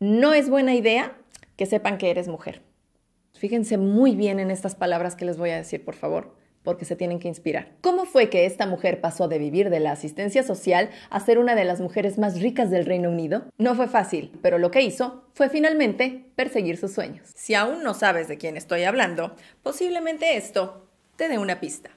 no es buena idea que sepan que eres mujer. Fíjense muy bien en estas palabras que les voy a decir, por favor, porque se tienen que inspirar. ¿Cómo fue que esta mujer pasó de vivir de la asistencia social a ser una de las mujeres más ricas del Reino Unido? No fue fácil, pero lo que hizo fue finalmente perseguir sus sueños. Si aún no sabes de quién estoy hablando, posiblemente esto te dé una pista.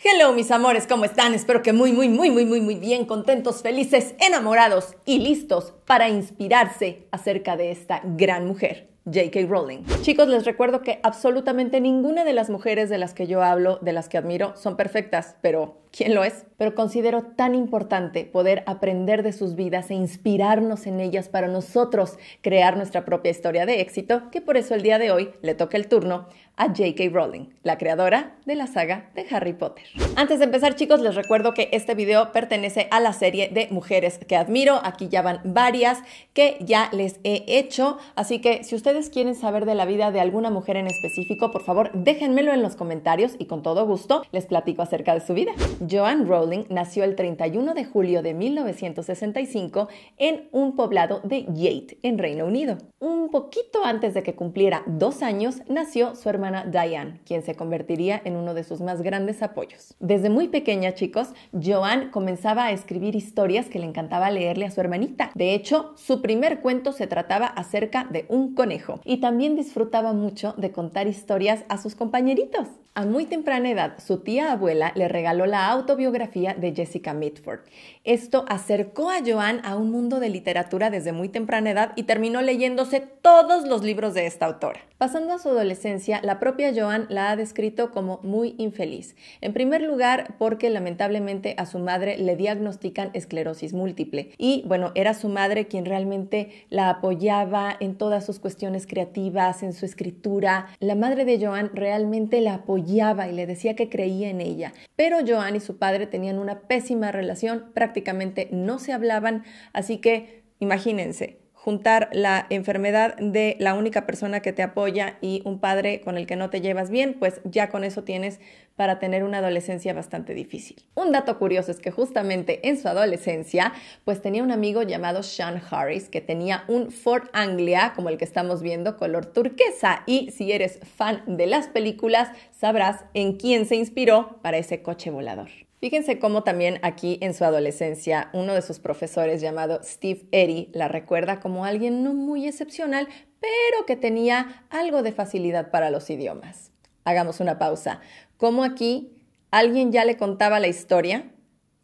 Hello mis amores, ¿cómo están? Espero que muy, muy, muy, muy, muy, muy bien, contentos, felices, enamorados y listos para inspirarse acerca de esta gran mujer. J.K. Rowling. Chicos, les recuerdo que absolutamente ninguna de las mujeres de las que yo hablo, de las que admiro, son perfectas, pero ¿quién lo es? Pero considero tan importante poder aprender de sus vidas e inspirarnos en ellas para nosotros crear nuestra propia historia de éxito, que por eso el día de hoy le toca el turno a J.K. Rowling, la creadora de la saga de Harry Potter. Antes de empezar, chicos, les recuerdo que este video pertenece a la serie de mujeres que admiro. Aquí ya van varias que ya les he hecho, así que si ustedes quieren saber de la vida de alguna mujer en específico, por favor déjenmelo en los comentarios y con todo gusto les platico acerca de su vida. Joan Rowling nació el 31 de julio de 1965 en un poblado de Yate, en Reino Unido. Un poquito antes de que cumpliera dos años, nació su hermana Diane, quien se convertiría en uno de sus más grandes apoyos. Desde muy pequeña, chicos, Joan comenzaba a escribir historias que le encantaba leerle a su hermanita. De hecho, su primer cuento se trataba acerca de un conejo y también disfrutaba mucho de contar historias a sus compañeritos. A muy temprana edad, su tía abuela le regaló la autobiografía de Jessica Mitford. Esto acercó a Joan a un mundo de literatura desde muy temprana edad y terminó leyéndose todos los libros de esta autora. Pasando a su adolescencia, la propia Joan la ha descrito como muy infeliz. En primer lugar, porque lamentablemente a su madre le diagnostican esclerosis múltiple. Y bueno, era su madre quien realmente la apoyaba en todas sus cuestiones creativas, en su escritura. La madre de Joan realmente la apoyaba y le decía que creía en ella. Pero Joan y su padre tenían una pésima relación, prácticamente no se hablaban, así que imagínense, juntar la enfermedad de la única persona que te apoya y un padre con el que no te llevas bien, pues ya con eso tienes para tener una adolescencia bastante difícil. Un dato curioso es que justamente en su adolescencia, pues tenía un amigo llamado Sean Harris que tenía un Ford Anglia, como el que estamos viendo, color turquesa. Y si eres fan de las películas, sabrás en quién se inspiró para ese coche volador. Fíjense cómo también aquí en su adolescencia uno de sus profesores llamado Steve Eddy la recuerda como alguien no muy excepcional, pero que tenía algo de facilidad para los idiomas. Hagamos una pausa. ¿Cómo aquí alguien ya le contaba la historia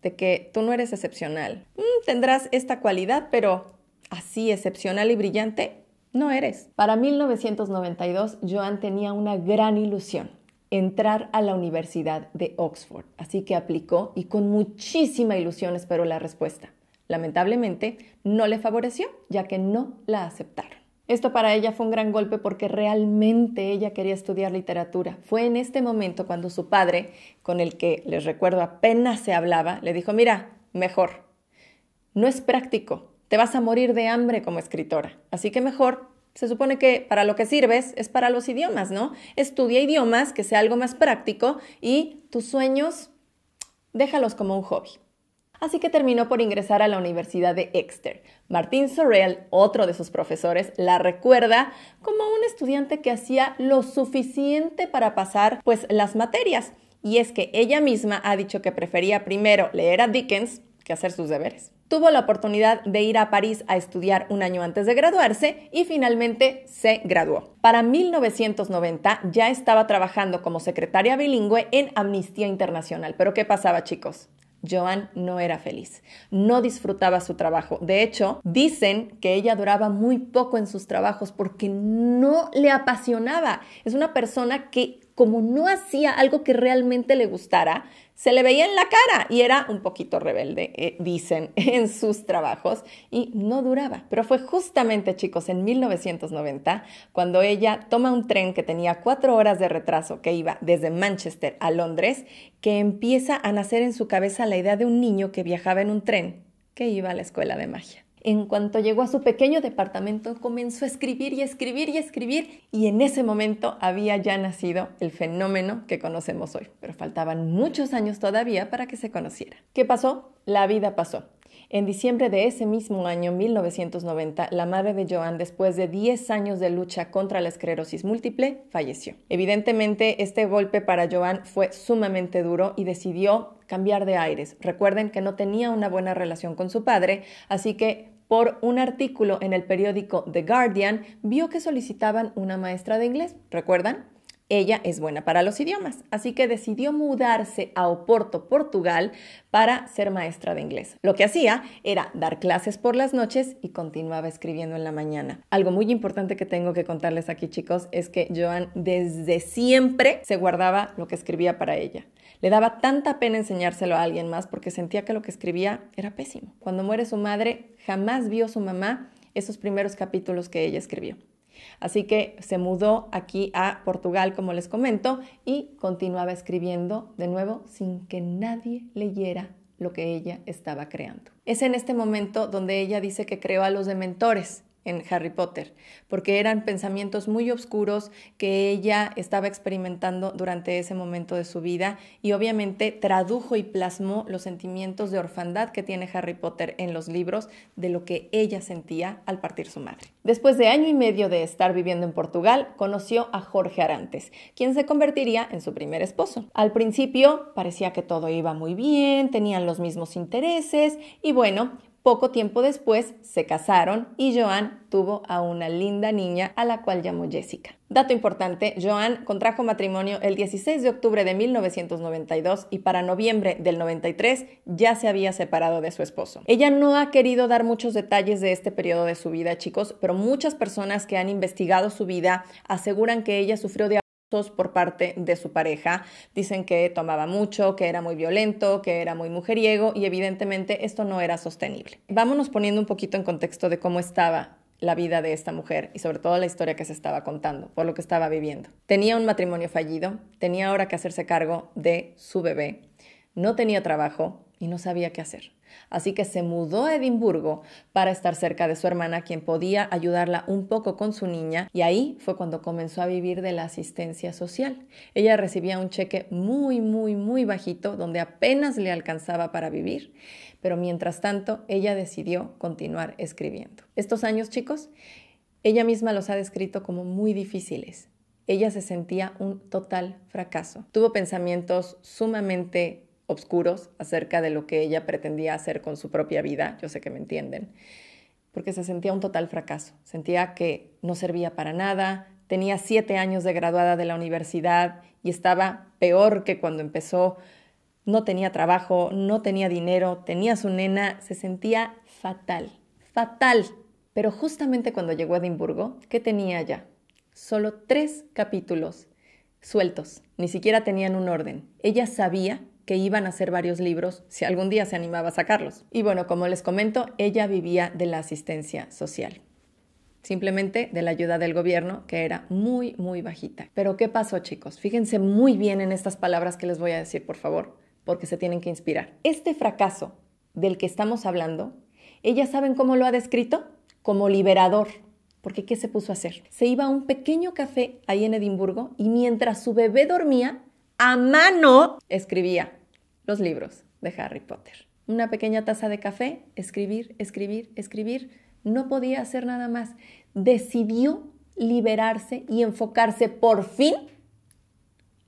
de que tú no eres excepcional. Mm, tendrás esta cualidad, pero así excepcional y brillante no eres. Para 1992 Joan tenía una gran ilusión entrar a la Universidad de Oxford. Así que aplicó y con muchísima ilusión esperó la respuesta. Lamentablemente, no le favoreció, ya que no la aceptaron. Esto para ella fue un gran golpe porque realmente ella quería estudiar literatura. Fue en este momento cuando su padre, con el que les recuerdo apenas se hablaba, le dijo, mira, mejor, no es práctico, te vas a morir de hambre como escritora, así que mejor se supone que para lo que sirves es para los idiomas, ¿no? Estudia idiomas, que sea algo más práctico y tus sueños, déjalos como un hobby. Así que terminó por ingresar a la Universidad de Exeter. Martín Sorrell, otro de sus profesores, la recuerda como un estudiante que hacía lo suficiente para pasar pues las materias. Y es que ella misma ha dicho que prefería primero leer a Dickens que hacer sus deberes. Tuvo la oportunidad de ir a París a estudiar un año antes de graduarse y finalmente se graduó. Para 1990 ya estaba trabajando como secretaria bilingüe en Amnistía Internacional. Pero ¿qué pasaba chicos? Joan no era feliz, no disfrutaba su trabajo. De hecho, dicen que ella duraba muy poco en sus trabajos porque no le apasionaba. Es una persona que como no hacía algo que realmente le gustara, se le veía en la cara y era un poquito rebelde, eh, dicen, en sus trabajos y no duraba. Pero fue justamente, chicos, en 1990 cuando ella toma un tren que tenía cuatro horas de retraso que iba desde Manchester a Londres, que empieza a nacer en su cabeza la idea de un niño que viajaba en un tren que iba a la escuela de magia. En cuanto llegó a su pequeño departamento, comenzó a escribir y escribir y escribir, y en ese momento había ya nacido el fenómeno que conocemos hoy. Pero faltaban muchos años todavía para que se conociera. ¿Qué pasó? La vida pasó. En diciembre de ese mismo año, 1990, la madre de Joan, después de 10 años de lucha contra la esclerosis múltiple, falleció. Evidentemente, este golpe para Joan fue sumamente duro y decidió cambiar de aires. Recuerden que no tenía una buena relación con su padre, así que por un artículo en el periódico The Guardian, vio que solicitaban una maestra de inglés, ¿recuerdan? Ella es buena para los idiomas, así que decidió mudarse a Oporto, Portugal, para ser maestra de inglés. Lo que hacía era dar clases por las noches y continuaba escribiendo en la mañana. Algo muy importante que tengo que contarles aquí, chicos, es que Joan desde siempre se guardaba lo que escribía para ella. Le daba tanta pena enseñárselo a alguien más porque sentía que lo que escribía era pésimo. Cuando muere su madre, jamás vio su mamá esos primeros capítulos que ella escribió. Así que se mudó aquí a Portugal, como les comento, y continuaba escribiendo de nuevo sin que nadie leyera lo que ella estaba creando. Es en este momento donde ella dice que creó a los dementores en Harry Potter, porque eran pensamientos muy oscuros que ella estaba experimentando durante ese momento de su vida y obviamente tradujo y plasmó los sentimientos de orfandad que tiene Harry Potter en los libros de lo que ella sentía al partir su madre. Después de año y medio de estar viviendo en Portugal, conoció a Jorge Arantes, quien se convertiría en su primer esposo. Al principio parecía que todo iba muy bien, tenían los mismos intereses y bueno, poco tiempo después se casaron y Joan tuvo a una linda niña a la cual llamó Jessica. Dato importante, Joan contrajo matrimonio el 16 de octubre de 1992 y para noviembre del 93 ya se había separado de su esposo. Ella no ha querido dar muchos detalles de este periodo de su vida, chicos, pero muchas personas que han investigado su vida aseguran que ella sufrió de por parte de su pareja. Dicen que tomaba mucho, que era muy violento, que era muy mujeriego y evidentemente esto no era sostenible. Vámonos poniendo un poquito en contexto de cómo estaba la vida de esta mujer y sobre todo la historia que se estaba contando, por lo que estaba viviendo. Tenía un matrimonio fallido, tenía ahora que hacerse cargo de su bebé, no tenía trabajo, y no sabía qué hacer. Así que se mudó a Edimburgo para estar cerca de su hermana, quien podía ayudarla un poco con su niña, y ahí fue cuando comenzó a vivir de la asistencia social. Ella recibía un cheque muy, muy, muy bajito, donde apenas le alcanzaba para vivir, pero mientras tanto ella decidió continuar escribiendo. Estos años, chicos, ella misma los ha descrito como muy difíciles. Ella se sentía un total fracaso. Tuvo pensamientos sumamente Obscuros acerca de lo que ella pretendía hacer con su propia vida, yo sé que me entienden, porque se sentía un total fracaso, sentía que no servía para nada, tenía siete años de graduada de la universidad y estaba peor que cuando empezó, no tenía trabajo, no tenía dinero, tenía su nena, se sentía fatal, fatal. Pero justamente cuando llegó a Edimburgo, ¿qué tenía ya? Solo tres capítulos sueltos, ni siquiera tenían un orden. Ella sabía que iban a hacer varios libros si algún día se animaba a sacarlos. Y bueno, como les comento, ella vivía de la asistencia social, simplemente de la ayuda del gobierno, que era muy, muy bajita. Pero ¿qué pasó chicos? Fíjense muy bien en estas palabras que les voy a decir, por favor, porque se tienen que inspirar. Este fracaso del que estamos hablando, ellas saben cómo lo ha descrito como liberador. Porque ¿qué se puso a hacer? Se iba a un pequeño café ahí en Edimburgo y mientras su bebé dormía, a mano escribía los libros de Harry Potter. Una pequeña taza de café, escribir, escribir, escribir. No podía hacer nada más. Decidió liberarse y enfocarse por fin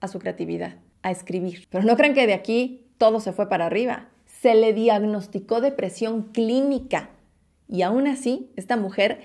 a su creatividad, a escribir. Pero no crean que de aquí todo se fue para arriba. Se le diagnosticó depresión clínica y aún así esta mujer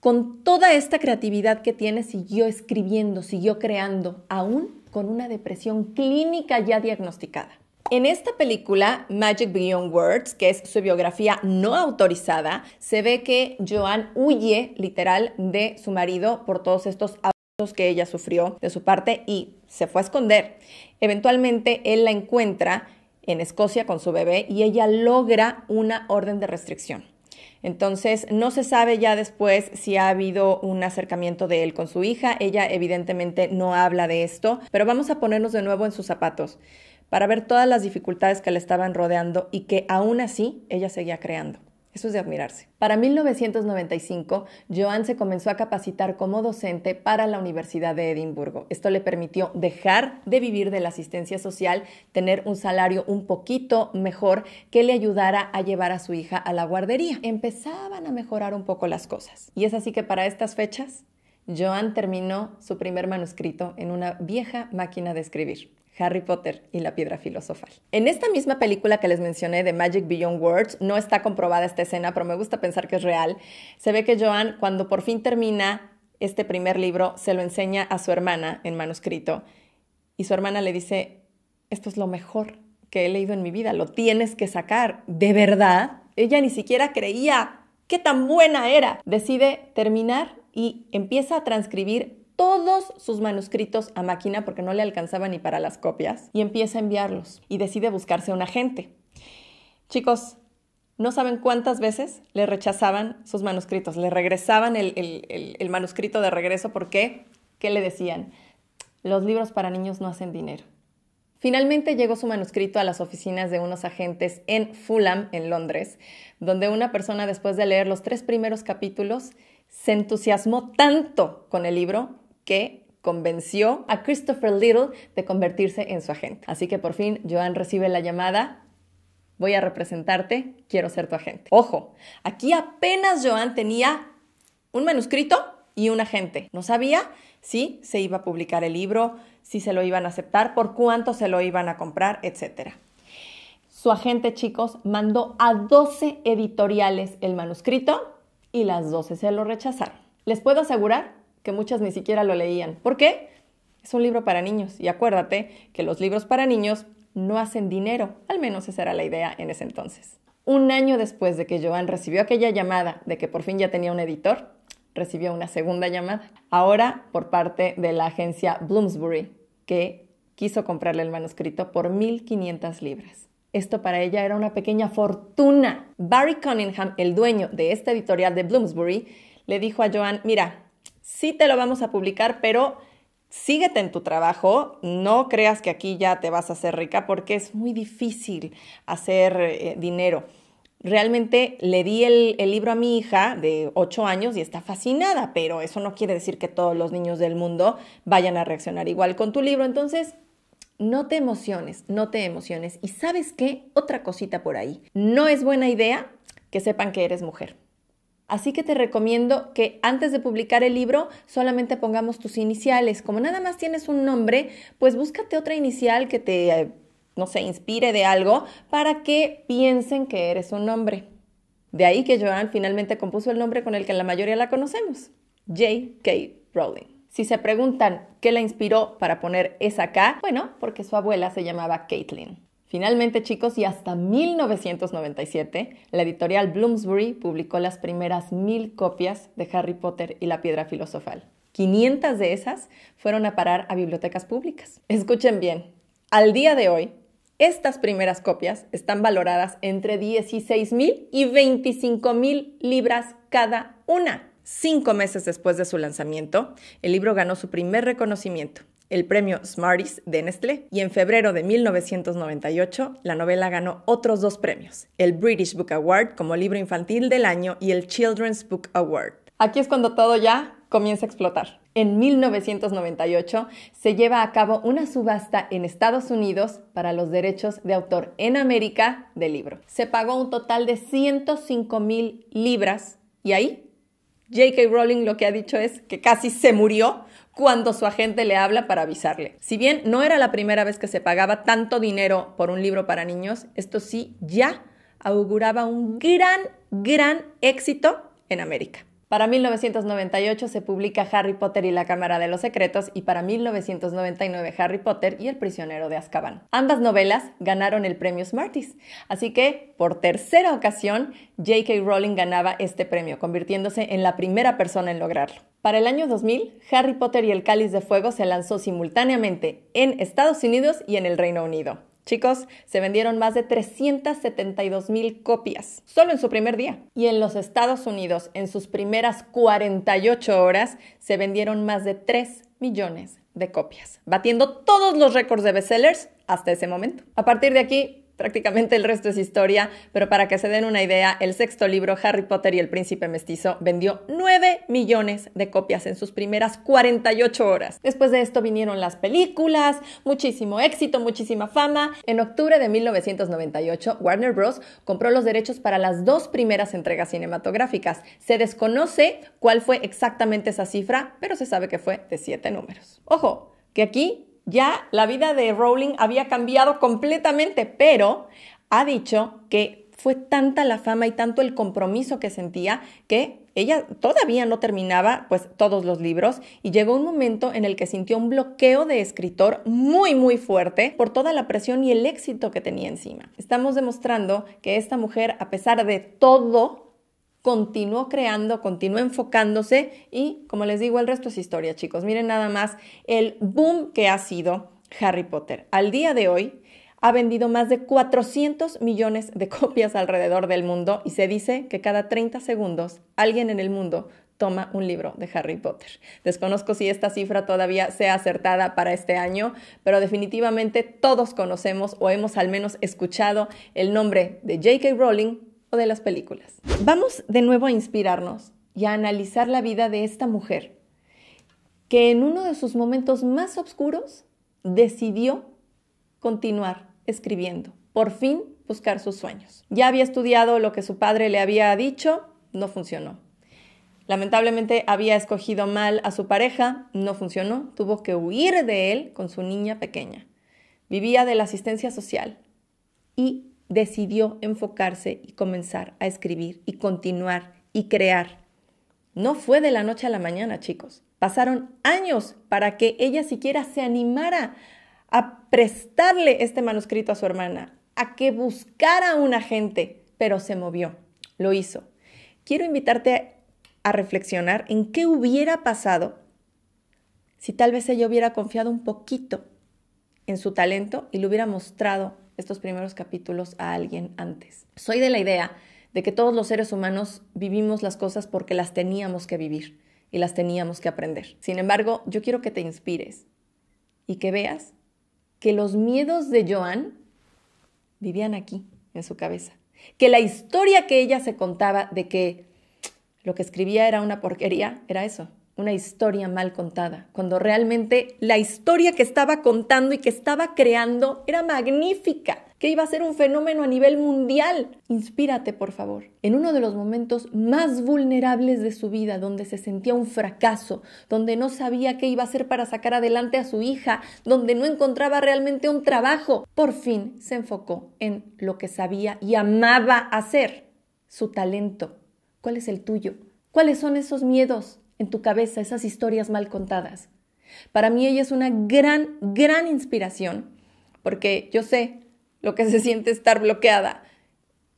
con toda esta creatividad que tiene siguió escribiendo, siguió creando, aún con una depresión clínica ya diagnosticada. En esta película, Magic Beyond Words, que es su biografía no autorizada, se ve que Joan huye literal de su marido por todos estos abusos que ella sufrió de su parte y se fue a esconder. Eventualmente él la encuentra en Escocia con su bebé y ella logra una orden de restricción. Entonces, no se sabe ya después si ha habido un acercamiento de él con su hija. Ella evidentemente no habla de esto, pero vamos a ponernos de nuevo en sus zapatos para ver todas las dificultades que le estaban rodeando y que aún así ella seguía creando. Eso es de admirarse. Para 1995, Joan se comenzó a capacitar como docente para la Universidad de Edimburgo. Esto le permitió dejar de vivir de la asistencia social, tener un salario un poquito mejor que le ayudara a llevar a su hija a la guardería. Empezaban a mejorar un poco las cosas. Y es así que para estas fechas, Joan terminó su primer manuscrito en una vieja máquina de escribir. Harry Potter y la piedra filosofal. En esta misma película que les mencioné de Magic Beyond Words, no está comprobada esta escena, pero me gusta pensar que es real, se ve que Joan cuando por fin termina este primer libro, se lo enseña a su hermana en manuscrito y su hermana le dice, esto es lo mejor que he leído en mi vida, lo tienes que sacar, de verdad. Ella ni siquiera creía qué tan buena era. Decide terminar y empieza a transcribir todos sus manuscritos a máquina porque no le alcanzaba ni para las copias y empieza a enviarlos y decide buscarse un agente. Chicos, no saben cuántas veces le rechazaban sus manuscritos, le regresaban el, el manuscrito de regreso porque, ¿qué le decían? Los libros para niños no hacen dinero. Finalmente llegó su manuscrito a las oficinas de unos agentes en Fulham, en Londres, donde una persona después de leer los tres primeros capítulos se entusiasmó tanto con el libro que convenció a Christopher Little de convertirse en su agente. Así que por fin Joan recibe la llamada. Voy a representarte, quiero ser tu agente. Ojo, aquí apenas Joan tenía un manuscrito y un agente. No sabía si se iba a publicar el libro, si se lo iban a aceptar, por cuánto se lo iban a comprar, etc. Su agente, chicos, mandó a 12 editoriales el manuscrito y las 12 se lo rechazaron. Les puedo asegurar que muchas ni siquiera lo leían. ¿Por qué? Es un libro para niños y acuérdate que los libros para niños no hacen dinero, al menos esa era la idea en ese entonces. Un año después de que Joan recibió aquella llamada de que por fin ya tenía un editor, recibió una segunda llamada, ahora por parte de la agencia Bloomsbury, que quiso comprarle el manuscrito por 1.500 libras. Esto para ella era una pequeña fortuna. Barry Cunningham, el dueño de esta editorial de Bloomsbury, le dijo a Joan, mira, sí te lo vamos a publicar, pero síguete en tu trabajo, no creas que aquí ya te vas a hacer rica porque es muy difícil hacer eh, dinero. Realmente le di el, el, libro a mi hija de 8 años y está fascinada, pero eso no quiere decir que todos los niños del mundo vayan a reaccionar igual con tu libro. Entonces, no te emociones, no te emociones. Y sabes qué, otra cosita por ahí. No es buena idea que sepan que eres mujer. Así que te recomiendo que antes de publicar el libro solamente pongamos tus iniciales. Como nada más tienes un nombre, pues búscate otra inicial que te, eh, no sé, inspire de algo para que piensen que eres un nombre. De ahí que Joan finalmente compuso el nombre con el que la mayoría la conocemos, J.K. Rowling. Si se preguntan qué la inspiró para poner esa K, bueno, porque su abuela se llamaba Caitlin. Finalmente, chicos, y hasta 1997, la editorial Bloomsbury publicó las primeras mil copias de Harry Potter y la Piedra Filosofal. 500 de esas fueron a parar a bibliotecas públicas. Escuchen bien, al día de hoy, estas primeras copias están valoradas entre 16 mil y 25 mil libras cada una. Cinco meses después de su lanzamiento, el libro ganó su primer reconocimiento, el premio Smarties de Nestlé y en febrero de 1998 la novela ganó otros dos premios, el British Book Award como libro infantil del año y el Children's Book Award. Aquí es cuando todo ya comienza a explotar. En 1998 se lleva a cabo una subasta en Estados Unidos para los derechos de autor en América del libro. Se pagó un total de 105 mil libras y ahí J.K. Rowling lo que ha dicho es que casi se murió cuando su agente le habla para avisarle. Si bien no era la primera vez que se pagaba tanto dinero por un libro para niños, esto sí ya auguraba un gran, gran éxito en América. Para 1998 se publica Harry Potter y la Cámara de los Secretos y para 1999 Harry Potter y el prisionero de Azkaban. Ambas novelas ganaron el premio Smarties, así que por tercera ocasión J.K. Rowling ganaba este premio, convirtiéndose en la primera persona en lograrlo. Para el año 2000, Harry Potter y el Cáliz de Fuego se lanzó simultáneamente en Estados Unidos y en el Reino Unido. Chicos, se vendieron más de 372 mil copias solo en su primer día. Y en los Estados Unidos, en sus primeras 48 horas, se vendieron más de 3 millones de copias, batiendo todos los récords de bestsellers hasta ese momento. A partir de aquí, prácticamente el resto es historia, pero para que se den una idea, el sexto libro, Harry Potter y el príncipe mestizo, vendió 9 millones de copias en sus primeras 48 horas. Después de esto vinieron las películas, muchísimo éxito, muchísima fama. En octubre de 1998, Warner Bros. compró los derechos para las dos primeras entregas cinematográficas. Se desconoce cuál fue exactamente esa cifra, pero se sabe que fue de 7 números. Ojo, que aquí ya la vida de Rowling había cambiado completamente, pero ha dicho que fue tanta la fama y tanto el compromiso que sentía que ella todavía no terminaba pues todos los libros y llegó un momento en el que sintió un bloqueo de escritor muy muy fuerte por toda la presión y el éxito que tenía encima. Estamos demostrando que esta mujer a pesar de todo continuó creando, continuó enfocándose y, como les digo, el resto es historia, chicos. Miren nada más el boom que ha sido Harry Potter. Al día de hoy ha vendido más de 400 millones de copias alrededor del mundo y se dice que cada 30 segundos alguien en el mundo toma un libro de Harry Potter. Desconozco si esta cifra todavía sea acertada para este año, pero definitivamente todos conocemos o hemos al menos escuchado el nombre de J.K. Rowling de las películas. Vamos de nuevo a inspirarnos y a analizar la vida de esta mujer que en uno de sus momentos más oscuros decidió continuar escribiendo, por fin buscar sus sueños. Ya había estudiado lo que su padre le había dicho, no funcionó. Lamentablemente había escogido mal a su pareja, no funcionó, tuvo que huir de él con su niña pequeña. Vivía de la asistencia social y decidió enfocarse y comenzar a escribir y continuar y crear. No fue de la noche a la mañana, chicos. Pasaron años para que ella siquiera se animara a prestarle este manuscrito a su hermana, a que buscara un agente, pero se movió, lo hizo. Quiero invitarte a reflexionar en qué hubiera pasado si tal vez ella hubiera confiado un poquito en su talento y lo hubiera mostrado estos primeros capítulos a alguien antes. Soy de la idea de que todos los seres humanos vivimos las cosas porque las teníamos que vivir y las teníamos que aprender. Sin embargo, yo quiero que te inspires y que veas que los miedos de Joan vivían aquí, en su cabeza. Que la historia que ella se contaba de que lo que escribía era una porquería, era eso, una historia mal contada, cuando realmente la historia que estaba contando y que estaba creando era magnífica, que iba a ser un fenómeno a nivel mundial. Inspírate, por favor, en uno de los momentos más vulnerables de su vida, donde se sentía un fracaso, donde no sabía qué iba a hacer para sacar adelante a su hija, donde no encontraba realmente un trabajo. Por fin se enfocó en lo que sabía y amaba hacer, su talento. ¿Cuál es el tuyo? ¿Cuáles son esos miedos? en tu cabeza esas historias mal contadas. Para mí ella es una gran, gran inspiración, porque yo sé lo que se siente estar bloqueada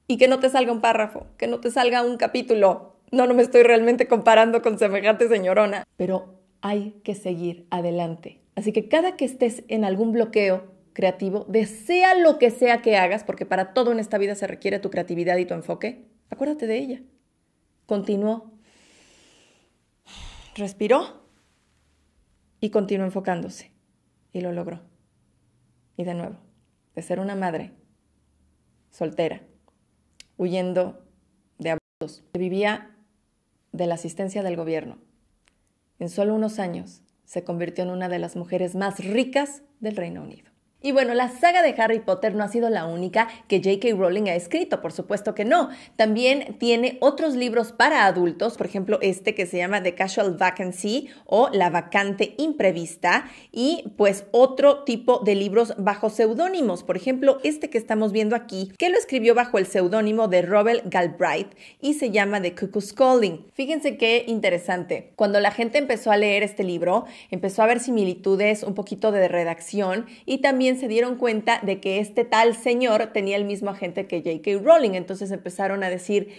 y que no te salga un párrafo, que no te salga un capítulo. No, no me estoy realmente comparando con semejante señorona, pero hay que seguir adelante. Así que cada que estés en algún bloqueo creativo, desea lo que sea que hagas, porque para todo en esta vida se requiere tu creatividad y tu enfoque, acuérdate de ella. Continuó respiró y continuó enfocándose. Y lo logró. Y de nuevo, de ser una madre soltera, huyendo de abusos, vivía de la asistencia del gobierno. En solo unos años se convirtió en una de las mujeres más ricas del Reino Unido. Y bueno, la saga de Harry Potter no ha sido la única que J.K. Rowling ha escrito, por supuesto que no. También tiene otros libros para adultos, por ejemplo, este que se llama The Casual Vacancy o La Vacante Imprevista, y pues otro tipo de libros bajo seudónimos, por ejemplo, este que estamos viendo aquí, que lo escribió bajo el seudónimo de Robert Galbraith y se llama The Cuckoo's Calling. Fíjense qué interesante. Cuando la gente empezó a leer este libro, empezó a ver similitudes, un poquito de redacción y también se dieron cuenta de que este tal señor tenía el mismo agente que J.K. Rowling. Entonces empezaron a decir,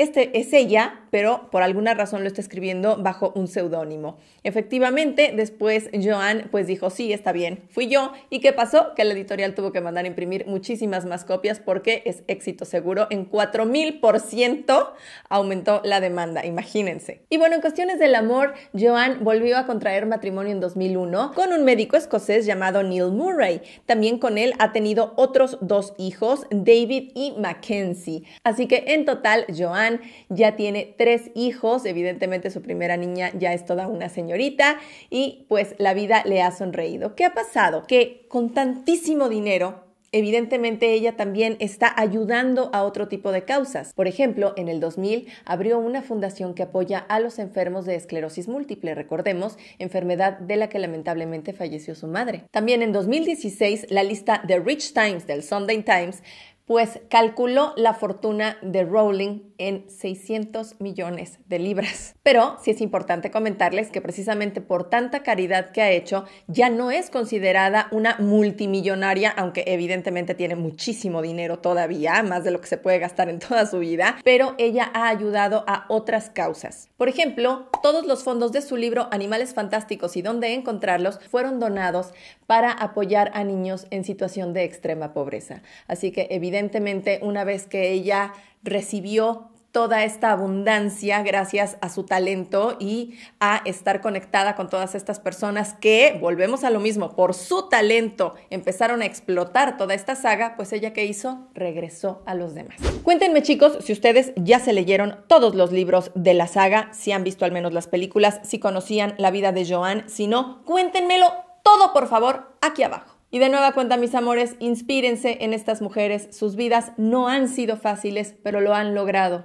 este es ella, pero por alguna razón lo está escribiendo bajo un seudónimo. Efectivamente, después Joan pues dijo, sí, está bien, fui yo. ¿Y qué pasó? Que la editorial tuvo que mandar a imprimir muchísimas más copias porque es éxito seguro. En 4.000% aumentó la demanda, imagínense. Y bueno, en cuestiones del amor, Joan volvió a contraer matrimonio en 2001 con un médico escocés llamado Neil Murray. También con él ha tenido otros dos hijos, David y Mackenzie. Así que en total, Joan ya tiene tres hijos, evidentemente su primera niña ya es toda una señorita y pues la vida le ha sonreído. ¿Qué ha pasado? Que con tantísimo dinero Evidentemente ella también está ayudando a otro tipo de causas. Por ejemplo, en el 2000 abrió una fundación que apoya a los enfermos de esclerosis múltiple, recordemos, enfermedad de la que lamentablemente falleció su madre. También en 2016 la lista The Rich Times del Sunday Times pues calculó la fortuna de Rowling en 600 millones de libras. Pero sí es importante comentarles que precisamente por tanta caridad que ha hecho, ya no es considerada una multimillonaria, aunque evidentemente tiene muchísimo dinero todavía, más de lo que se puede gastar en toda su vida, pero ella ha ayudado a otras causas. Por ejemplo, todos los fondos de su libro Animales Fantásticos y dónde encontrarlos fueron donados para apoyar a niños en situación de extrema pobreza. Así que evidentemente evidentemente una vez que ella recibió toda esta abundancia gracias a su talento y a estar conectada con todas estas personas que, volvemos a lo mismo, por su talento empezaron a explotar toda esta saga, pues ella que hizo, regresó a los demás. Cuéntenme chicos si ustedes ya se leyeron todos los libros de la saga, si han visto al menos las películas, si conocían la vida de Joan, si no, cuéntenmelo todo por favor aquí abajo. Y de nueva cuenta, mis amores, inspírense en estas mujeres. Sus vidas no han sido fáciles, pero lo han logrado.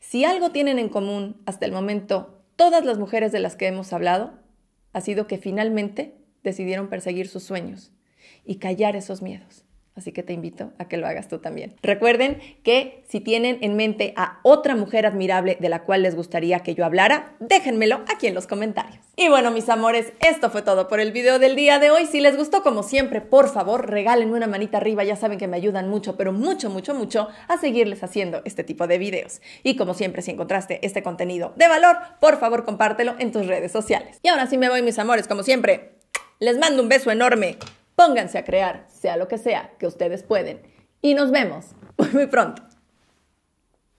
Si algo tienen en común hasta el momento todas las mujeres de las que hemos hablado, ha sido que finalmente decidieron perseguir sus sueños y callar esos miedos. Así que te invito a que lo hagas tú también. Recuerden que si tienen en mente a otra mujer admirable de la cual les gustaría que yo hablara, déjenmelo aquí en los comentarios. Y bueno, mis amores, esto fue todo por el video del día de hoy. Si les gustó, como siempre, por favor, regálenme una manita arriba. Ya saben que me ayudan mucho, pero mucho, mucho, mucho a seguirles haciendo este tipo de videos. Y como siempre, si encontraste este contenido de valor, por favor, compártelo en tus redes sociales. Y ahora sí me voy, mis amores, como siempre. Les mando un beso enorme. Pónganse a crear, sea lo que sea, que ustedes pueden. Y nos vemos muy pronto.